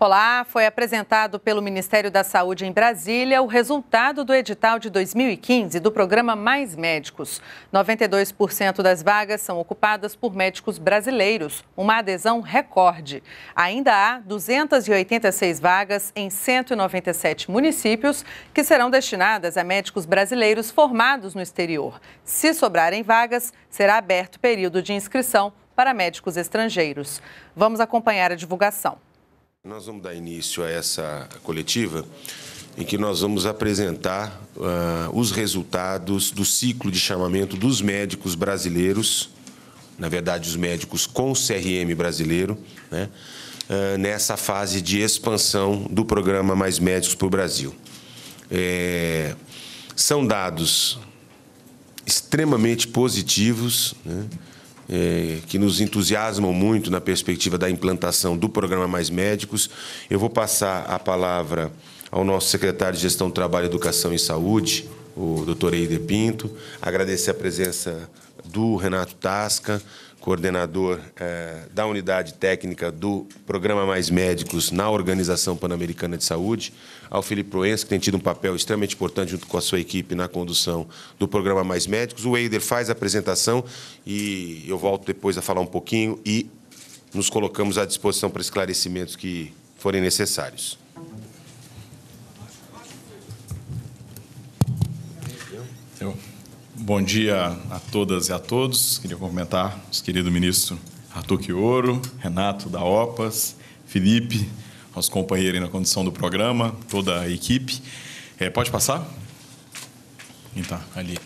Olá, foi apresentado pelo Ministério da Saúde em Brasília o resultado do edital de 2015 do programa Mais Médicos. 92% das vagas são ocupadas por médicos brasileiros, uma adesão recorde. Ainda há 286 vagas em 197 municípios que serão destinadas a médicos brasileiros formados no exterior. Se sobrarem vagas, será aberto período de inscrição para médicos estrangeiros. Vamos acompanhar a divulgação. Nós vamos dar início a essa coletiva em que nós vamos apresentar uh, os resultados do ciclo de chamamento dos médicos brasileiros, na verdade, os médicos com CRM brasileiro, né, uh, nessa fase de expansão do programa Mais Médicos para o Brasil. É, são dados extremamente positivos. Né, é, que nos entusiasmam muito na perspectiva da implantação do programa Mais Médicos. Eu vou passar a palavra ao nosso secretário de Gestão, Trabalho, Educação e Saúde, o doutor Eider Pinto, agradecer a presença do Renato Tasca, coordenador eh, da unidade técnica do Programa Mais Médicos na Organização Pan-Americana de Saúde, ao Felipe Proença, que tem tido um papel extremamente importante junto com a sua equipe na condução do Programa Mais Médicos. O Eider faz a apresentação e eu volto depois a falar um pouquinho e nos colocamos à disposição para esclarecimentos que forem necessários. Bom dia a todas e a todos. Queria cumprimentar os queridos ministros Arthur Quioro, Renato da OPAS, Felipe, aos companheiros na condição do programa, toda a equipe. É, pode passar? Então, ali.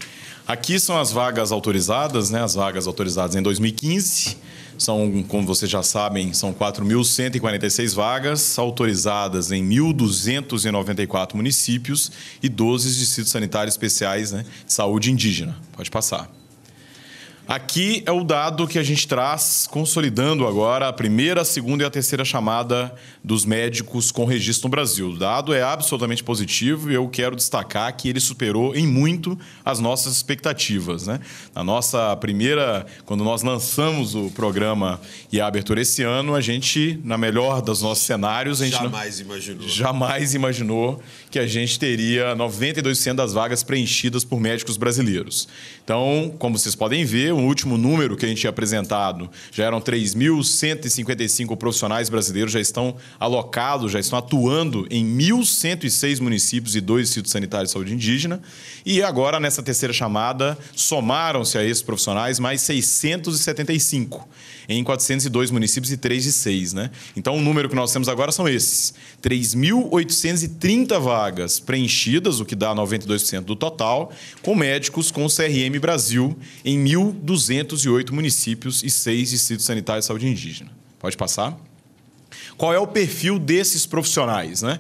Aqui são as vagas autorizadas, né? As vagas autorizadas em 2015 são, como vocês já sabem, são 4.146 vagas autorizadas em 1.294 municípios e 12 distritos sanitários especiais né, de saúde indígena. Pode passar. Aqui é o dado que a gente traz, consolidando agora a primeira, a segunda e a terceira chamada dos médicos com registro no Brasil. O dado é absolutamente positivo e eu quero destacar que ele superou em muito as nossas expectativas. Né? Na nossa primeira, quando nós lançamos o programa e a abertura esse ano, a gente, na melhor dos nossos cenários, a gente jamais não, imaginou. Jamais imaginou que a gente teria 92% das vagas preenchidas por médicos brasileiros. Então, como vocês podem ver, o último número que a gente tinha apresentado, já eram 3.155 profissionais brasileiros, já estão alocados, já estão atuando em 1.106 municípios e dois institutos sanitários de saúde indígena. E agora, nessa terceira chamada, somaram-se a esses profissionais mais 675 em 402 municípios e 3 de 6, né? Então o número que nós temos agora são esses: 3.830 vagas preenchidas, o que dá 92% do total, com médicos com CRM Brasil em 1.208 municípios e 6 distritos sanitários de saúde indígena. Pode passar? Qual é o perfil desses profissionais, né?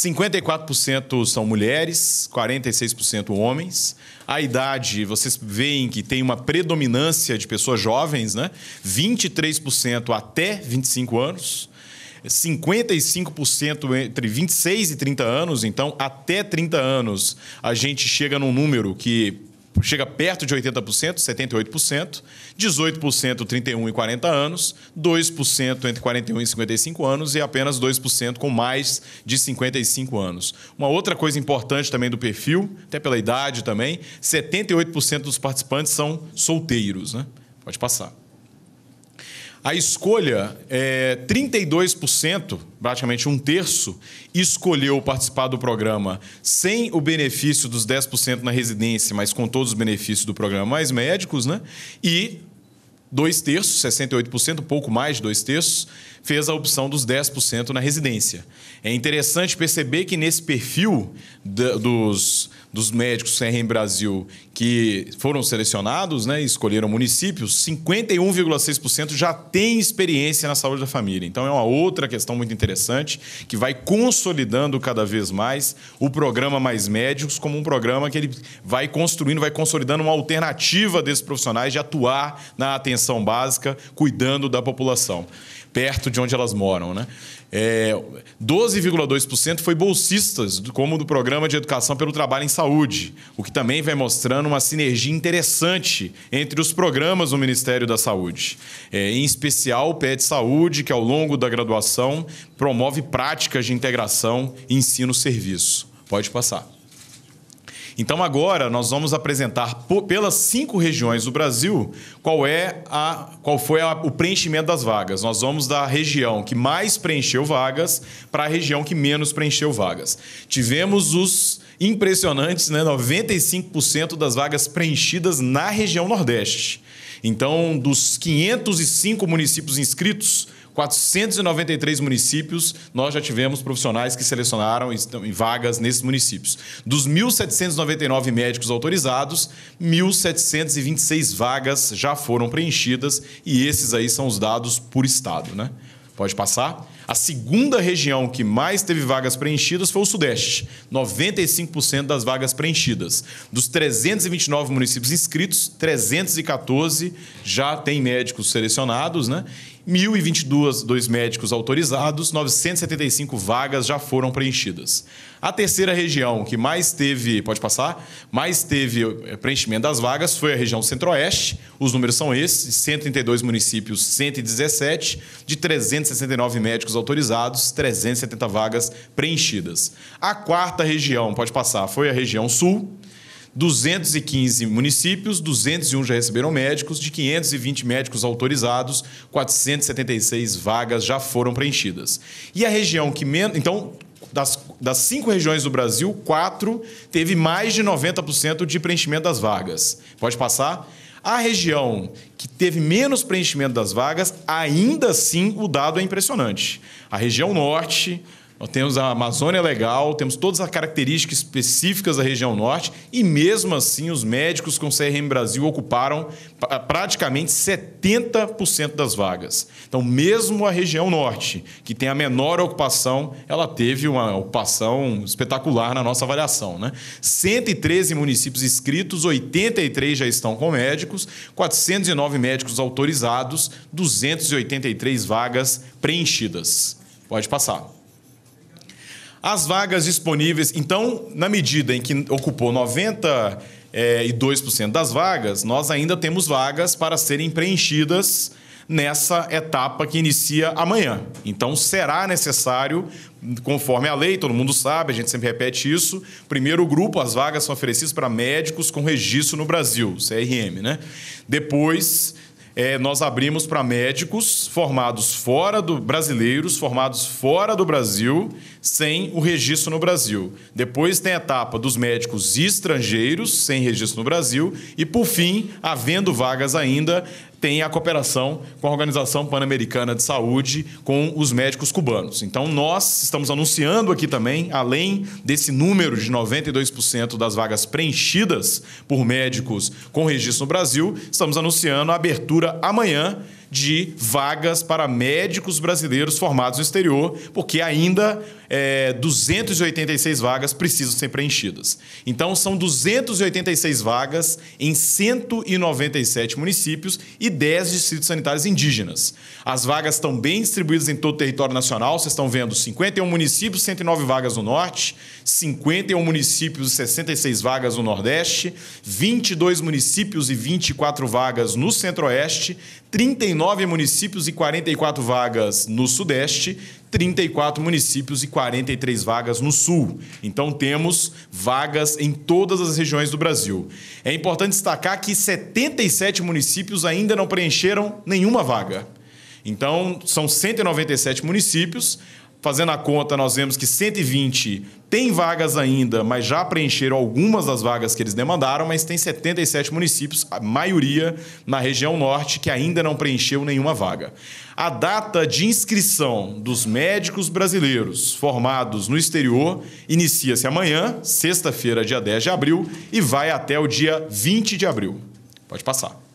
54% são mulheres, 46% homens. A idade, vocês veem que tem uma predominância de pessoas jovens, né? 23% até 25 anos. 55% entre 26 e 30 anos, então até 30 anos a gente chega num número que chega perto de 80%, 78%, 18% 31 e 40 anos, 2% entre 41 e 55 anos e apenas 2% com mais de 55 anos. Uma outra coisa importante também do perfil, até pela idade também, 78% dos participantes são solteiros, né? Pode passar. A escolha é 32%, praticamente um terço, escolheu participar do programa sem o benefício dos 10% na residência, mas com todos os benefícios do programa mais médicos, né? E dois terços, 68%, pouco mais de dois terços, fez a opção dos 10% na residência. É interessante perceber que nesse perfil da, dos dos médicos CRM Brasil que foram selecionados né, e escolheram municípios, 51,6% já tem experiência na saúde da família. Então é uma outra questão muito interessante que vai consolidando cada vez mais o programa Mais Médicos como um programa que ele vai construindo, vai consolidando uma alternativa desses profissionais de atuar na atenção básica, cuidando da população perto de onde elas moram. Né? É, 12,2% foi bolsistas, como do Programa de Educação pelo Trabalho em Saúde, o que também vai mostrando uma sinergia interessante entre os programas do Ministério da Saúde. É, em especial o PET Saúde, que ao longo da graduação promove práticas de integração ensino-serviço. Pode passar. Então agora nós vamos apresentar pelas cinco regiões do Brasil qual é a qual foi a, o preenchimento das vagas. Nós vamos da região que mais preencheu vagas para a região que menos preencheu vagas. Tivemos os impressionantes, né, 95% das vagas preenchidas na região Nordeste. Então, dos 505 municípios inscritos, 493 municípios, nós já tivemos profissionais que selecionaram em vagas nesses municípios. Dos 1.799 médicos autorizados, 1.726 vagas já foram preenchidas e esses aí são os dados por estado, né? Pode passar. A segunda região que mais teve vagas preenchidas foi o Sudeste, 95% das vagas preenchidas. Dos 329 municípios inscritos, 314 já têm médicos selecionados, né? 1.022 dois médicos autorizados, 975 vagas já foram preenchidas. A terceira região que mais teve, pode passar, mais teve eh, preenchimento das vagas foi a região Centro-Oeste. Os números são esses: 132 municípios, 117 de 369 médicos autorizados, 370 vagas preenchidas. A quarta região, pode passar, foi a região Sul. 215 municípios, 201 já receberam médicos, de 520 médicos autorizados, 476 vagas já foram preenchidas. E a região que menos. Então, das, das cinco regiões do Brasil, quatro teve mais de 90% de preenchimento das vagas. Pode passar? A região que teve menos preenchimento das vagas, ainda assim o dado é impressionante. A região norte, nós temos a Amazônia legal, temos todas as características específicas da região norte e mesmo assim os médicos com CRM Brasil ocuparam ah, praticamente 70% das vagas. Então, mesmo a região norte, que tem a menor ocupação, ela teve uma ocupação espetacular na nossa avaliação, né? 113 municípios inscritos, 83 já estão com médicos, 409 médicos autorizados, 283 vagas preenchidas. Pode passar. As vagas disponíveis, então, na medida em que ocupou 90 é, e 2% das vagas, nós ainda temos vagas para serem preenchidas nessa etapa que inicia amanhã. Então será necessário, conforme a lei, todo mundo sabe, a gente sempre repete isso. Primeiro grupo, as vagas são oferecidas para médicos com registro no Brasil, CRM, né? Depois é, nós abrimos para médicos formados fora do brasileiros, formados fora do Brasil, sem o registro no Brasil. Depois tem a etapa dos médicos estrangeiros sem registro no Brasil. E, por fim, havendo vagas ainda, tem a cooperação com a Organização Pan-Americana de Saúde com os médicos cubanos. Então, nós estamos anunciando aqui também, além desse número de 92% das vagas preenchidas por médicos com registro no Brasil, estamos anunciando a abertura amanhã de vagas para médicos brasileiros formados no exterior, porque ainda é, 286 vagas precisam ser preenchidas. Então, são 286 vagas em 197 municípios e 10 distritos sanitários indígenas. As vagas estão bem distribuídas em todo o território nacional. Vocês estão vendo 51 municípios, 109 vagas no norte, 51 municípios e 66 vagas no nordeste, 22 municípios e 24 vagas no centro-oeste, 39 municípios e 44 vagas no Sudeste, 34 municípios e 43 vagas no Sul. Então temos vagas em todas as regiões do Brasil. É importante destacar que 77 municípios ainda não preencheram nenhuma vaga. Então, são 197 municípios, Fazendo a conta, nós vemos que 120 tem vagas ainda, mas já preencheram algumas das vagas que eles demandaram, mas tem 77 municípios, a maioria na região norte, que ainda não preencheu nenhuma vaga. A data de inscrição dos médicos brasileiros formados no exterior inicia-se amanhã, sexta-feira, dia 10 de abril, e vai até o dia 20 de abril. Pode passar.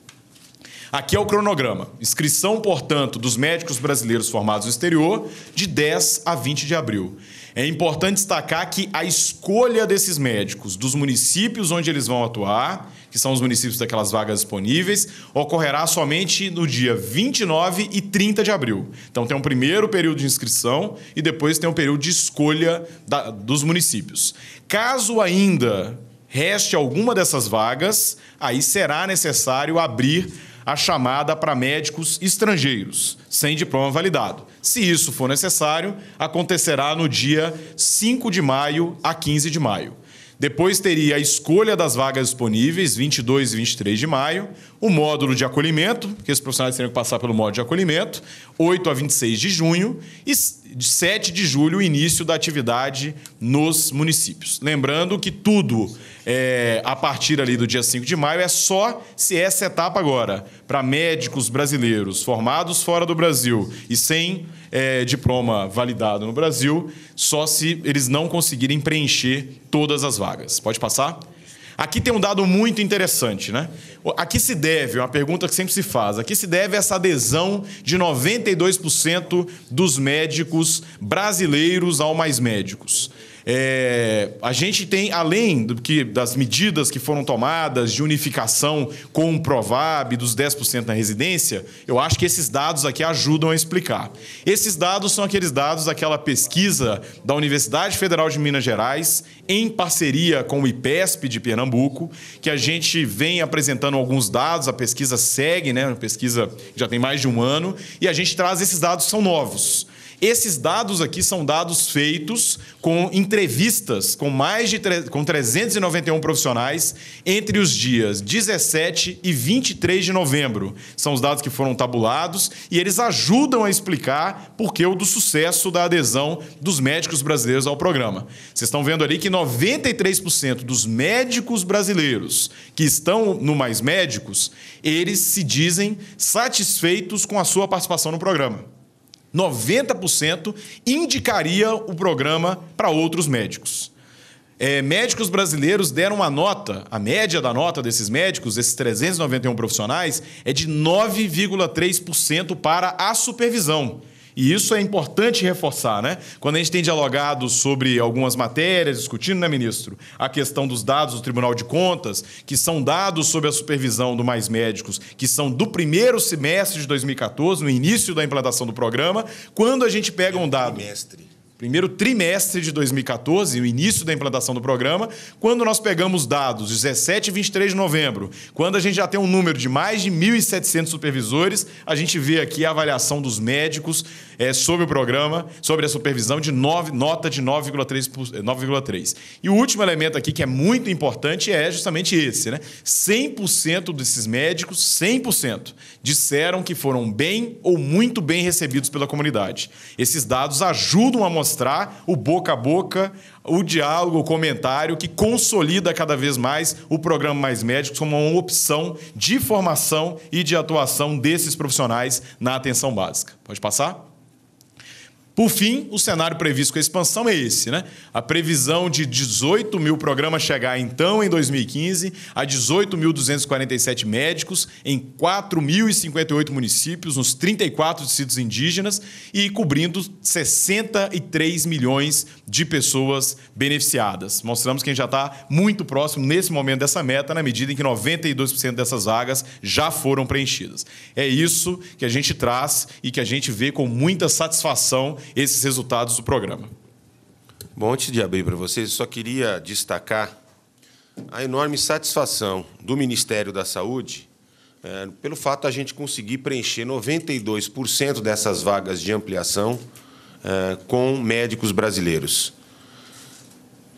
Aqui é o cronograma. Inscrição, portanto, dos médicos brasileiros formados no exterior, de 10 a 20 de abril. É importante destacar que a escolha desses médicos, dos municípios onde eles vão atuar, que são os municípios daquelas vagas disponíveis, ocorrerá somente no dia 29 e 30 de abril. Então tem um primeiro período de inscrição e depois tem um período de escolha da, dos municípios. Caso ainda reste alguma dessas vagas, aí será necessário abrir a chamada para médicos estrangeiros, sem diploma validado. Se isso for necessário, acontecerá no dia 5 de maio a 15 de maio. Depois teria a escolha das vagas disponíveis, 22 e 23 de maio, o módulo de acolhimento, que esses profissionais teriam que passar pelo módulo de acolhimento, 8 a 26 de junho e 7 de julho, o início da atividade nos municípios. Lembrando que tudo é, a partir ali do dia 5 de maio é só se essa etapa agora, para médicos brasileiros formados fora do Brasil e sem é, diploma validado no Brasil, só se eles não conseguirem preencher todas as vagas. Pode passar? Aqui tem um dado muito interessante, né? Aqui se deve, uma pergunta que sempre se faz, Aqui se deve essa adesão de 92% dos médicos brasileiros ao Mais Médicos? É, a gente tem, além do que das medidas que foram tomadas de unificação com o Provab, dos 10% na residência, eu acho que esses dados aqui ajudam a explicar. Esses dados são aqueles dados daquela pesquisa da Universidade Federal de Minas Gerais, em parceria com o IPESP de Pernambuco, que a gente vem apresentando alguns dados, a pesquisa segue, né? A pesquisa já tem mais de um ano, e a gente traz esses dados, são novos. Esses dados aqui são dados feitos com entrevistas com mais de com 391 profissionais entre os dias 17 e 23 de novembro. São os dados que foram tabulados e eles ajudam a explicar por que o do sucesso da adesão dos médicos brasileiros ao programa. Vocês estão vendo ali que 93% dos médicos brasileiros que estão no Mais Médicos, eles se dizem satisfeitos com a sua participação no programa. 90% indicaria o programa para outros médicos. É, médicos brasileiros deram uma nota, a média da nota desses médicos, esses 391 profissionais, é de 9,3% para a supervisão. E isso é importante reforçar, né? Quando a gente tem dialogado sobre algumas matérias, discutindo, né, ministro, a questão dos dados do Tribunal de Contas, que são dados sob a supervisão do Mais Médicos, que são do primeiro semestre de 2014, no início da implantação do programa, quando a gente pega um dado. Trimestre primeiro trimestre de 2014, o início da implantação do programa, quando nós pegamos dados 17 e 23 de novembro, quando a gente já tem um número de mais de 1.700 supervisores, a gente vê aqui a avaliação dos médicos é, sobre o programa, sobre a supervisão de 9, nota de 9,3. Eh, e o último elemento aqui que é muito importante é justamente esse, né? 100% desses médicos, 100%, disseram que foram bem ou muito bem recebidos pela comunidade. Esses dados ajudam a mostrar mostrar o boca a boca, o diálogo, o comentário que consolida cada vez mais o programa Mais Médicos como uma opção de formação e de atuação desses profissionais na atenção básica. Pode passar? Por fim, o cenário previsto com a expansão é esse, né? A previsão de 18 mil programas chegar, então, em 2015, a 18.247 médicos em 4.058 municípios, nos 34 distritos indígenas e cobrindo 63 milhões de pessoas beneficiadas. Mostramos que a gente já está muito próximo, nesse momento, dessa meta, na medida em que 92% dessas vagas já foram preenchidas. É isso que a gente traz e que a gente vê com muita satisfação esses resultados do programa. Bom, antes de abrir para vocês, só queria destacar a enorme satisfação do Ministério da Saúde é, pelo fato de a gente conseguir preencher 92% dessas vagas de ampliação é, com médicos brasileiros.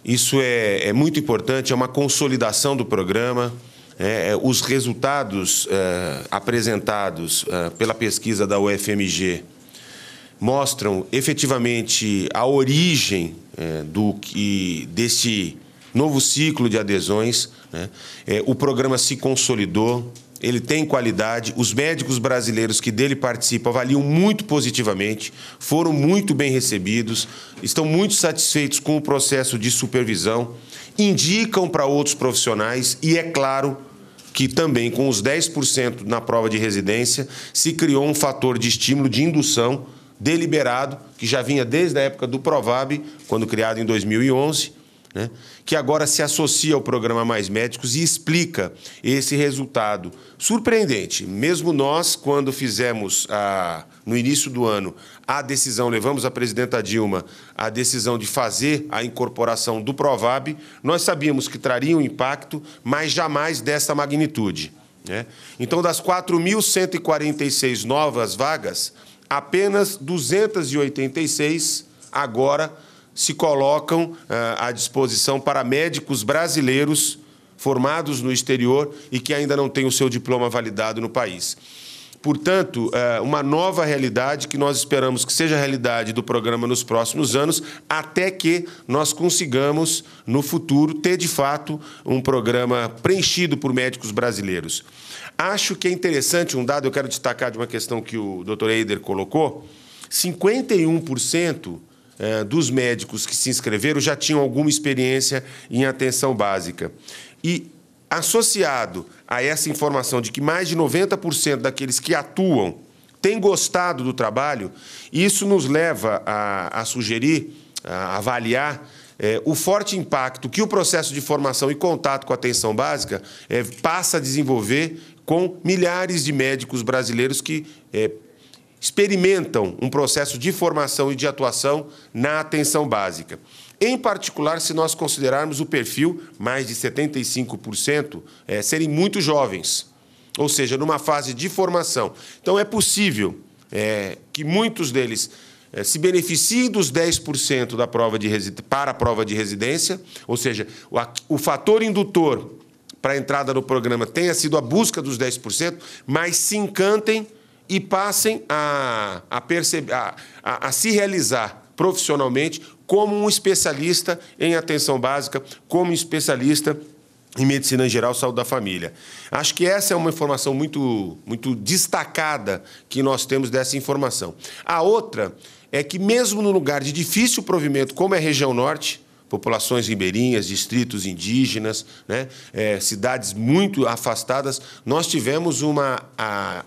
Isso é, é, muito importante, é uma consolidação do programa. É, é, os resultados eh, apresentados pela pesquisa da UFMG mostram efetivamente a origem é, do que desse novo ciclo de adesões. Né? É, o programa se consolidou, ele tem qualidade. Os médicos brasileiros que dele participam avaliam muito positivamente, foram muito bem recebidos, estão muito satisfeitos com o processo de supervisão, indicam para outros profissionais e, é claro, que também com os 10% na prova de residência se criou um fator de estímulo de indução deliberado, que já vinha desde a época do Provab, quando criado em 2011, né? que agora se associa ao programa Mais Médicos e explica esse resultado surpreendente. Mesmo nós, quando fizemos, a, no início do ano, a decisão, levamos a presidenta Dilma a decisão de fazer a incorporação do Provab, nós sabíamos que traria um impacto, mas jamais desta magnitude. Né? Então, das 4.146 novas vagas, apenas 286 agora se colocam eh, à disposição para médicos brasileiros formados no exterior e que ainda não têm o seu diploma validado no país. Portanto, eh, uma nova realidade que nós esperamos que seja a realidade do programa nos próximos anos, até que nós consigamos, no futuro, ter de fato um programa preenchido por médicos brasileiros. Acho que é interessante um dado, eu quero destacar de uma questão que o doutor Eider colocou: 51% eh, dos médicos que se inscreveram já tinham alguma experiência em atenção básica. E associado a essa informação de que mais de 90% daqueles que atuam têm gostado do trabalho, isso nos leva a, a sugerir, a avaliar é, o forte impacto que o processo de formação e contato com a atenção básica é, passa a desenvolver com milhares de médicos brasileiros que é, experimentam um processo de formação e de atuação na atenção básica em particular se nós considerarmos o perfil, mais de 75%, é, serem muito jovens, ou seja, numa fase de formação. Então, é possível é, que muitos deles é, se beneficiem dos 10% da prova de para a prova de residência, ou seja, o, o fator indutor para a entrada no programa tenha sido a busca dos 10%, mas se encantem e passem a, a, a, a se realizar profissionalmente como um especialista em atenção básica, como especialista em medicina em geral, saúde da família. Acho que essa é uma informação muito, muito destacada que nós temos dessa informação. A outra é que, mesmo no lugar de difícil provimento, como é a região norte, populações ribeirinhas, distritos indígenas, né? É, cidades muito afastadas, nós tivemos uma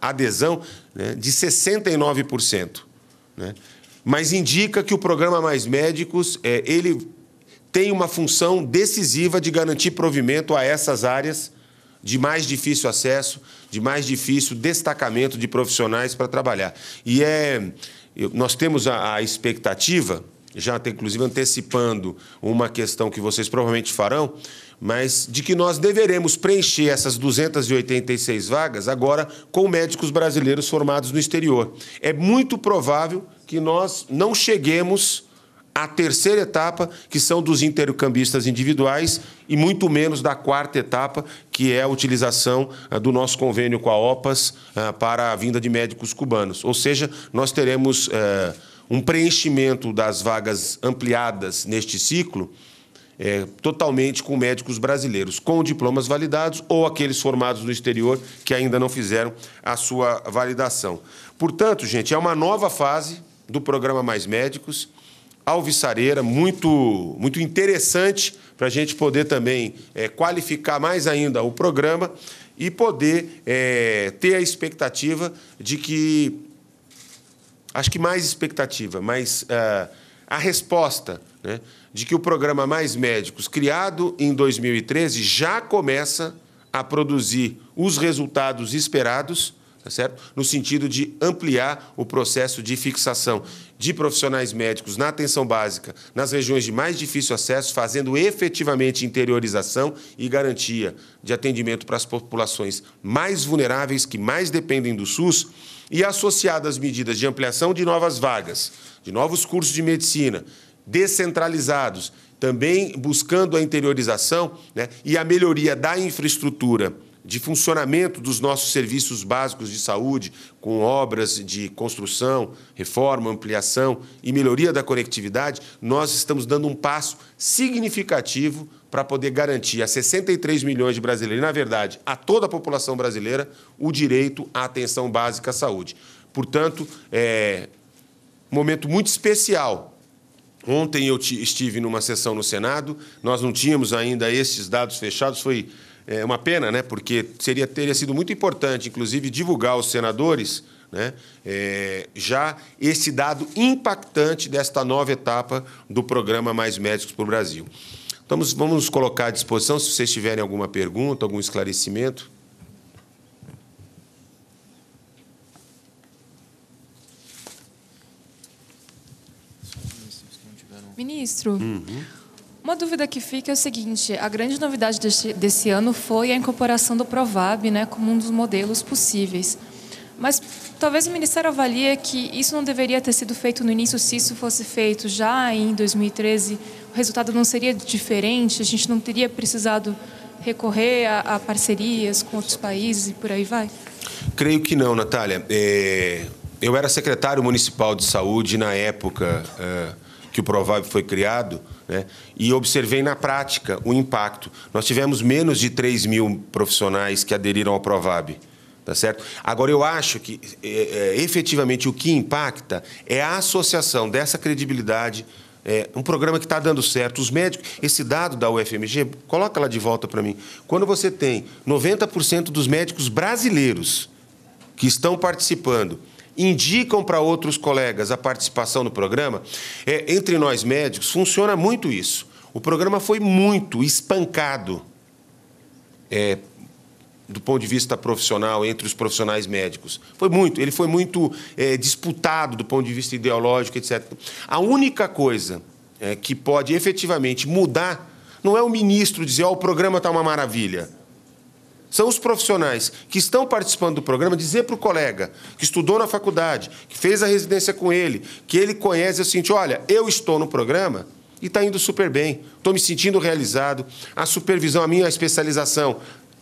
adesão né, de 69%. Né? mas indica que o programa Mais Médicos é, ele tem uma função decisiva de garantir provimento a essas áreas de mais difícil acesso, de mais difícil destacamento de profissionais para trabalhar. E é, nós temos a, a expectativa, já até inclusive antecipando uma questão que vocês provavelmente farão, mas de que nós deveremos preencher essas 286 vagas agora com médicos brasileiros formados no exterior. É muito provável que nós não cheguemos à terceira etapa, que são dos intercambistas individuais, e muito menos da quarta etapa, que é a utilização ah, do nosso convênio com a OPAS ah, para a vinda de médicos cubanos. Ou seja, nós teremos eh, um preenchimento das vagas ampliadas neste ciclo. É, totalmente com médicos brasileiros, com diplomas validados ou aqueles formados no exterior que ainda não fizeram a sua validação. Portanto, gente, é uma nova fase do programa Mais Médicos. Alvissareira, muito, muito interessante para a gente poder também é, qualificar mais ainda o programa e poder é, ter a expectativa de que. Acho que mais expectativa, mas uh, eh, a resposta né, de que o programa Mais Médicos, criado em 2013, já começa a produzir os resultados esperados Tá certo? No sentido de ampliar o processo de fixação de profissionais médicos na atenção básica, nas regiões de mais difícil acesso, fazendo efetivamente interiorização e garantia de atendimento para as populações mais vulneráveis, que mais dependem do SUS, e associadas medidas de ampliação de novas vagas, de novos cursos de medicina, descentralizados, também buscando a interiorização né, e a melhoria da infraestrutura de funcionamento dos nossos serviços básicos de saúde, com obras de construção, reforma, ampliação e melhoria da conectividade, nós estamos dando um passo significativo para poder garantir a 63 milhões de brasileiros, na verdade, a toda a população brasileira, o direito à atenção básica à saúde. Portanto, é um momento muito especial Ontem eu estive numa sessão no Senado, nós não tínhamos ainda esses dados fechados, foi é, uma pena, né? porque seria, teria sido muito importante, inclusive, divulgar aos senadores né? É, já esse dado impactante desta nova etapa do programa Mais Médicos para o Brasil. Estamos, vamos nos colocar à disposição, se vocês tiverem alguma pergunta, algum esclarecimento. Ministro, uhum. uma dúvida que fica é o seguinte: a grande novidade deste, desse ano foi a incorporação do Provab né, como um dos modelos possíveis. Mas talvez o Ministério avalie que isso não deveria ter sido feito no início. Se isso fosse feito já em 2013, o resultado não seria diferente, a gente não teria precisado recorrer a, a parcerias com outros países e por aí vai? Creio que não, Natália. É... Eu era secretário municipal de saúde na época. É que o Provab foi criado, né, e observei na prática o impacto. Nós tivemos menos de 3 mil profissionais que aderiram ao Provab. Tá certo? Agora, eu acho que é, é, efetivamente o que impacta é a associação dessa credibilidade. É, um programa que está dando certo. Os médicos, esse dado da UFMG, coloca lá de volta para mim. Quando você tem 90% dos médicos brasileiros que estão participando indicam para outros colegas a participação no programa. É, entre nós médicos, funciona muito isso. O programa foi muito espancado é, do ponto de vista profissional entre os profissionais médicos. Foi muito, ele foi muito é, disputado do ponto de vista ideológico, etc. A única coisa é, que pode efetivamente mudar não é o ministro dizer, ó, oh, o programa está uma maravilha são os profissionais que estão participando do programa dizer para o colega que estudou na faculdade, que fez a residência com ele, que ele conhece assim, olha, eu estou no programa e está indo super bem, estou me sentindo realizado, a supervisão, a minha especialização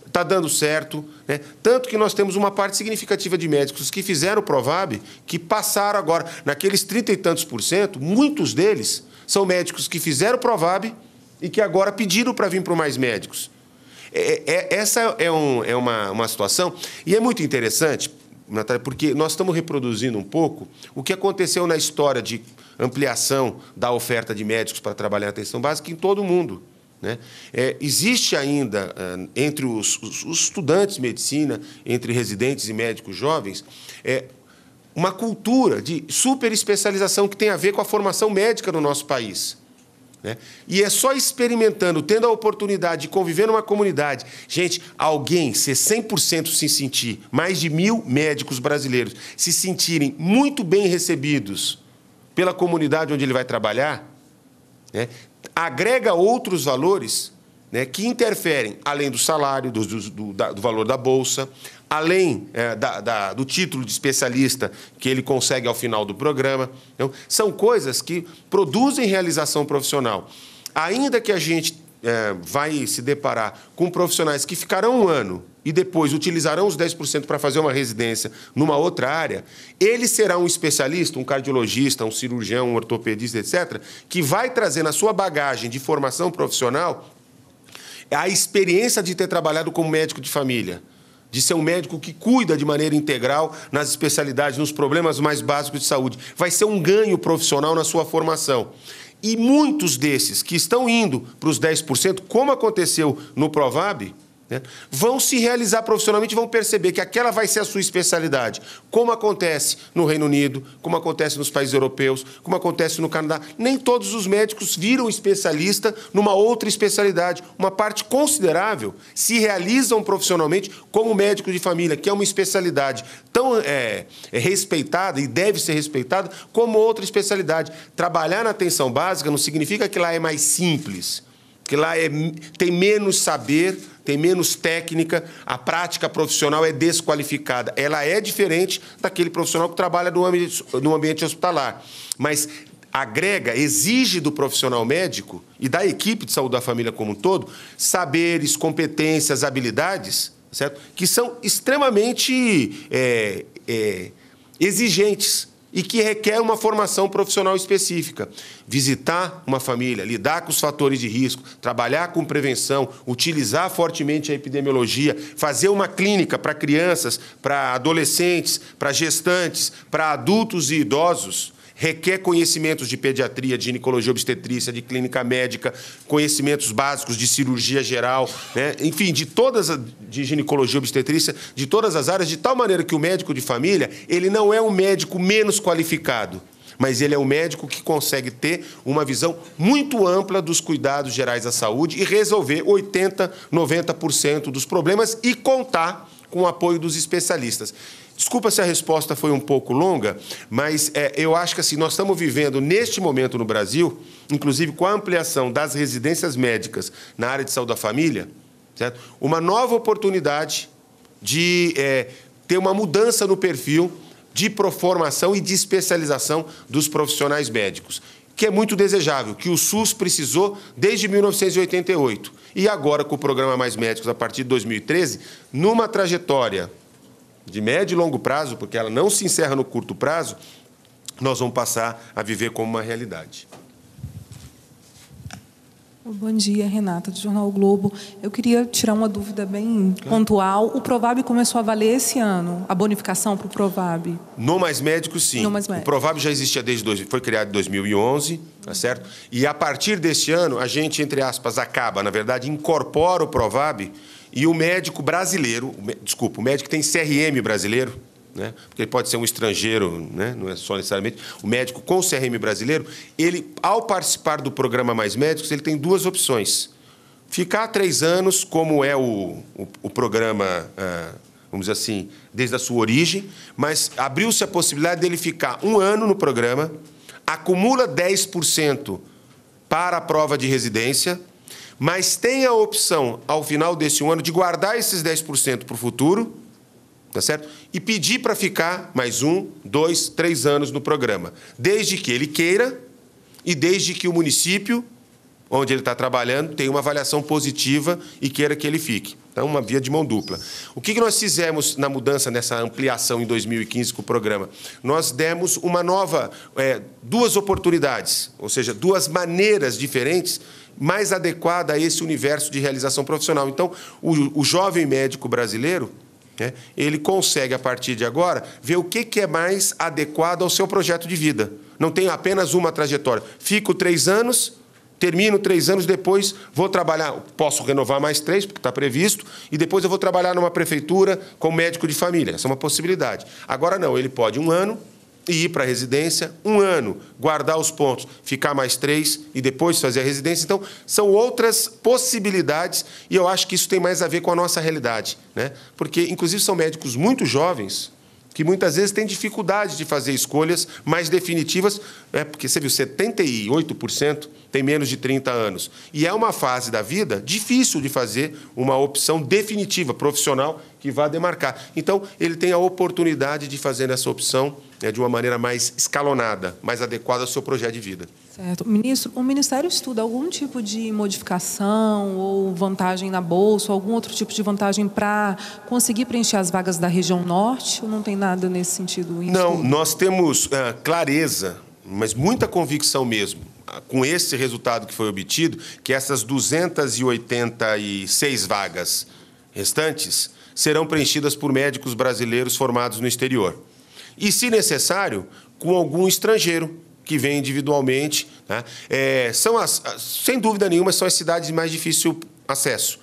está dando certo. Né? Tanto que nós temos uma parte significativa de médicos que fizeram o Provab, que passaram agora, naqueles trinta e tantos por cento, muitos deles são médicos que fizeram o Provab e que agora pediram para vir para Mais Médicos. É, é, essa é, um, é uma, uma situação, e é muito interessante, Natália, porque nós estamos reproduzindo um pouco o que aconteceu na história de ampliação da oferta de médicos para trabalhar na atenção básica em todo o mundo. Né? É, existe ainda, ah, entre os, os, os, estudantes de medicina, entre residentes e médicos jovens, é, uma cultura de super especialização que tem a ver com a formação médica no nosso país. Né? E é só experimentando, tendo a oportunidade de conviver numa comunidade. Gente, alguém ser 100% se sentir, mais de mil médicos brasileiros se sentirem muito bem recebidos pela comunidade onde ele vai trabalhar, né? agrega outros valores né? que interferem, além do salário, do, do, do, da, do valor da bolsa, além é, da, da, do título de especialista que ele consegue ao final do programa. Então, são coisas que produzem realização profissional. Ainda que a gente é, vai se deparar com profissionais que ficarão um ano e depois utilizarão os 10% para fazer uma residência numa outra área, ele será um especialista, um cardiologista, um cirurgião, um ortopedista, etc., que vai trazer na sua bagagem de formação profissional a experiência de ter trabalhado como médico de família de ser um médico que cuida de maneira integral nas especialidades, nos problemas mais básicos de saúde. Vai ser um ganho profissional na sua formação. E muitos desses que estão indo para os 10%, como aconteceu no Provab, né? Vão se realizar profissionalmente e vão perceber que aquela vai ser a sua especialidade, como acontece no Reino Unido, como acontece nos países europeus, como acontece no Canadá. Nem todos os médicos viram especialista numa outra especialidade. Uma parte considerável se realizam profissionalmente como médico de família, que é uma especialidade tão é, é respeitada e deve ser respeitada como outra especialidade. Trabalhar na atenção básica não significa que lá é mais simples, que lá é, tem menos saber tem menos técnica, a prática profissional é desqualificada. Ela é diferente daquele profissional que trabalha no ambiente, no ambiente hospitalar. Mas agrega, exige do profissional médico e da equipe de saúde da família como um todo saberes, competências, habilidades, certo? Que são extremamente é, é, exigentes e que requer uma formação profissional específica. Visitar uma família, lidar com os fatores de risco, trabalhar com prevenção, utilizar fortemente a epidemiologia, fazer uma clínica para crianças, para adolescentes, para gestantes, para adultos e idosos requer conhecimentos de pediatria, de ginecologia obstetrícia, de clínica médica, conhecimentos básicos de cirurgia geral, né? enfim, de todas de ginecologia obstetrícia, de todas as áreas, de tal maneira que o médico de família, ele não é um médico menos qualificado, mas ele é um médico que consegue ter uma visão muito ampla dos cuidados gerais à saúde e resolver 80, 90% dos problemas e contar com o apoio dos especialistas. Desculpa se a resposta foi um pouco longa, mas é, eu acho que assim, nós estamos vivendo neste momento no Brasil, inclusive com a ampliação das residências médicas na área de saúde da família, certo? uma nova oportunidade de é, ter uma mudança no perfil de proformação e de especialização dos profissionais médicos, que é muito desejável, que o SUS precisou desde 1988. E agora, com o programa Mais Médicos, a partir de 2013, numa trajetória de médio e longo prazo, porque ela não se encerra no curto prazo, nós vamos passar a viver como uma realidade. Bom dia, Renata, do Jornal o Globo. Eu queria tirar uma dúvida bem claro. pontual. O Provab começou a valer esse ano, a bonificação para o Provab? No Mais Médico, sim. No mais médico. O Provab já existia desde... Dois, foi criado em 2011, tá certo? E, a partir deste ano, a gente, entre aspas, acaba, na verdade, incorpora o Provab e o médico brasileiro, desculpa, o médico tem CRM brasileiro, né? porque ele pode ser um estrangeiro, né? não é só necessariamente. O médico com CRM brasileiro, ele, ao participar do programa Mais Médicos, ele tem duas opções. Ficar três anos, como é o, o, o programa, ah, vamos dizer assim, desde a sua origem, mas abriu-se a possibilidade dele ficar um ano no programa, acumula 10% para a prova de residência mas tem a opção, ao final desse ano, de guardar esses 10% para o futuro, tá certo? E pedir para ficar mais um, dois, três anos no programa, desde que ele queira e desde que o município onde ele está trabalhando tenha uma avaliação positiva e queira que ele fique. Então, uma via de mão dupla. O que nós fizemos na mudança, nessa ampliação em 2015 com o programa? Nós demos uma nova, é, duas oportunidades, ou seja, duas maneiras diferentes mais adequada a esse universo de realização profissional. Então, o, o jovem médico brasileiro, né, ele consegue, a partir de agora, ver o que, que é mais adequado ao seu projeto de vida. Não tem apenas uma trajetória. Fico três anos, termino três anos, depois vou trabalhar, posso renovar mais três, porque está previsto, e depois eu vou trabalhar numa prefeitura com médico de família. Essa é uma possibilidade. Agora não, ele pode um ano, e ir para a residência, um ano, guardar os pontos, ficar mais três e depois fazer a residência. Então, são outras possibilidades e eu acho que isso tem mais a ver com a nossa realidade. Né? Porque, inclusive, são médicos muito jovens que muitas vezes têm dificuldade de fazer escolhas mais definitivas, né? porque você viu, 78% tem menos de 30 anos. E é uma fase da vida difícil de fazer uma opção definitiva, profissional, que vá demarcar. Então, ele tem a oportunidade de fazer essa opção né, de uma maneira mais escalonada, mais adequada ao seu projeto de vida. Certo. Ministro, o Ministério estuda algum tipo de modificação ou vantagem na Bolsa, ou algum outro tipo de vantagem para conseguir preencher as vagas da região norte? Ou não tem nada nesse sentido? Não, estudo? nós temos uh, clareza, mas muita convicção mesmo, ah, com esse resultado que foi obtido, que essas 286 vagas restantes serão preenchidas por médicos brasileiros formados no exterior. E, se necessário, com algum estrangeiro que vem individualmente. Né? É, são as, sem dúvida nenhuma, são as cidades de mais difícil acesso,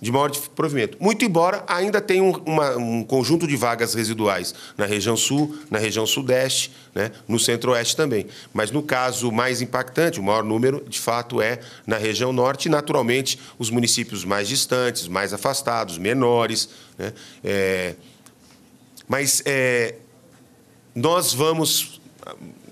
de maior provimento. Muito embora ainda tenha um, uma, um conjunto de vagas residuais na região sul, na região sudeste, né? no centro-oeste também. Mas no caso mais impactante, o maior número, de fato, é na região norte, e naturalmente os municípios mais distantes, mais afastados, menores. Né? É, mas é, nós vamos.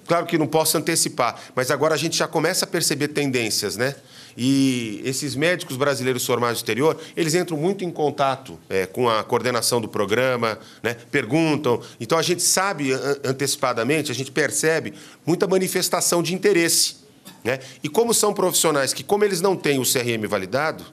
Claro que não posso antecipar, mas agora a gente já começa a perceber tendências, né? E esses médicos brasileiros formados no exterior, eles entram muito em contato é, com a coordenação do programa, né? perguntam. Então a gente sabe antecipadamente, a gente percebe muita manifestação de interesse. Né? E como são profissionais que, como eles não têm o CRM validado,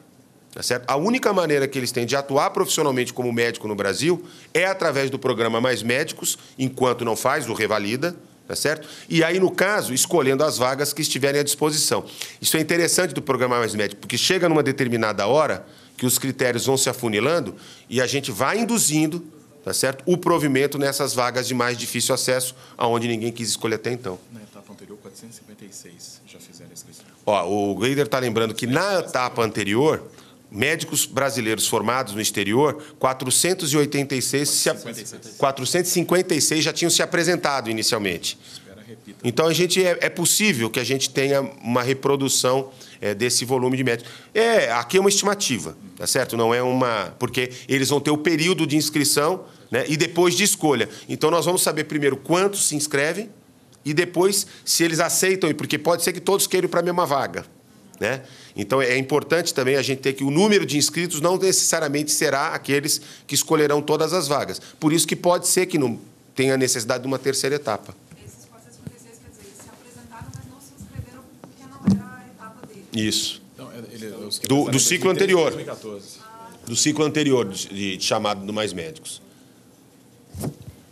Tá certo? A única maneira que eles têm de atuar profissionalmente como médico no Brasil é através do programa Mais Médicos, enquanto não faz, o revalida, tá certo? E aí, no caso, escolhendo as vagas que estiverem à disposição. Isso é interessante do programa Mais Médicos porque chega numa determinada hora que os critérios vão se afunilando e a gente vai induzindo, tá certo? O provimento nessas vagas de mais difícil acesso, aonde ninguém quis escolher até então. Na etapa anterior, 456 já fizeram a inscrição. Ó, o Gleider está lembrando que na etapa anterior médicos brasileiros formados no exterior, 486, 456. 456 já tinham se apresentado inicialmente. Então a gente é, é possível que a gente tenha uma reprodução é, desse volume de médicos. É, aqui é uma estimativa, tá certo? Não é uma. Porque eles vão ter o período de inscrição né, e depois de escolha. Então nós vamos saber primeiro quantos se inscrevem e depois se eles aceitam, porque pode ser que todos queiram para a mesma vaga. Né? Então é importante também a gente ter que o número de inscritos não necessariamente será aqueles que escolherão todas as vagas. Por isso que pode ser que não tenha necessidade de uma terceira etapa. Esses quer dizer, eles se apresentaram, mas não se inscreveram porque não era é a etapa Isso. Então, ele, do, do, ciclo anterior. 2014. do ciclo anterior de, de, chamado do Mais Médicos.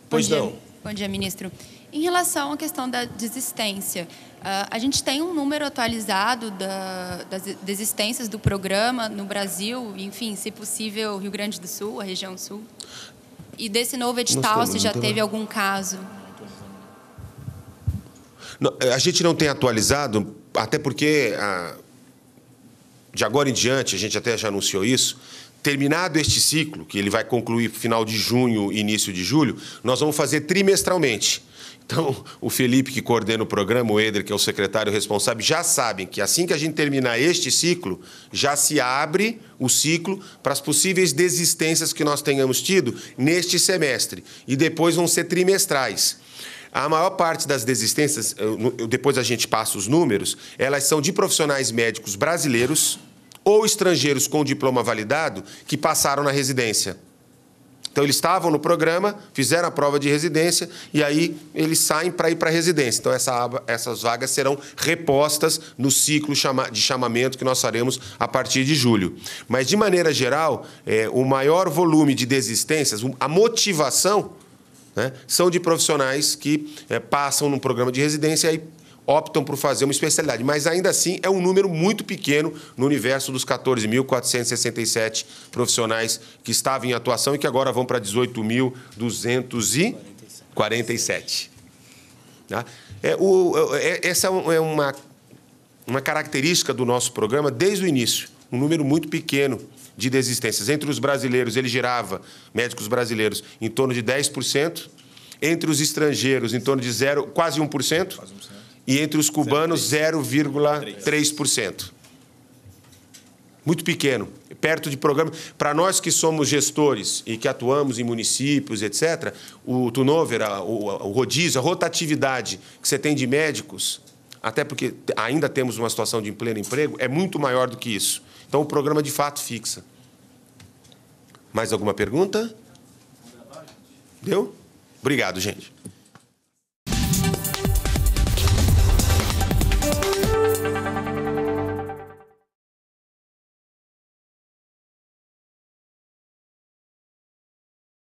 Pois Bom não. Dia. Bom dia, ministro. Em relação à questão da desistência, ah, a gente tem um número atualizado das desistências do programa no Brasil, enfim, se possível, Rio Grande do Sul, a região sul. E desse novo edital, se já teve algum caso? Eh, a gente não tem atualizado, até porque ah, de agora em diante, a gente até já anunciou isso, terminado este ciclo, que ele vai concluir final de junho, início de julho, nós vamos fazer trimestralmente. Então, o Felipe, que coordena o programa, o Eder, que é o secretário responsável, já sabem que assim que a gente terminar este ciclo, já se abre o ciclo para as possíveis desistências que nós tenhamos tido neste semestre. E depois vão ser trimestrais. A maior parte das desistências, eh, depois a gente passa os números, elas são de profissionais médicos brasileiros, ou estrangeiros com diploma validado que passaram na residência. Então, eles estavam no programa, fizeram a prova de residência e aí eles saem para ir para a residência. Então, essa essas vagas serão repostas no ciclo de chamamento que nós faremos a partir de julho. Mas, de maneira geral, é, o maior volume de desistências, a motivação, né, são de profissionais que é, passam num programa de residência e optam por fazer uma especialidade. Mas ainda assim é um número muito pequeno no universo dos 14.467 profissionais que estavam em atuação e que agora vão para 18.247. Tá? É, o, é, é essa é, é uma, uma característica do nosso programa desde o início. Um número muito pequeno de desistências. Entre os brasileiros, ele girava, médicos brasileiros, em torno de 10%. Entre os estrangeiros, em torno de zero, quase 1%. Quase 1% e entre os cubanos 0,3%. Muito pequeno, perto de programa. Para nós que somos gestores e que atuamos em municípios, etc., o turnover, o rodízio, a rotatividade que você tem de médicos, até porque ainda temos uma situação de pleno emprego, é muito maior do que isso. Então, o programa de fato fixa. Mais alguma pergunta? Deu? Obrigado, gente.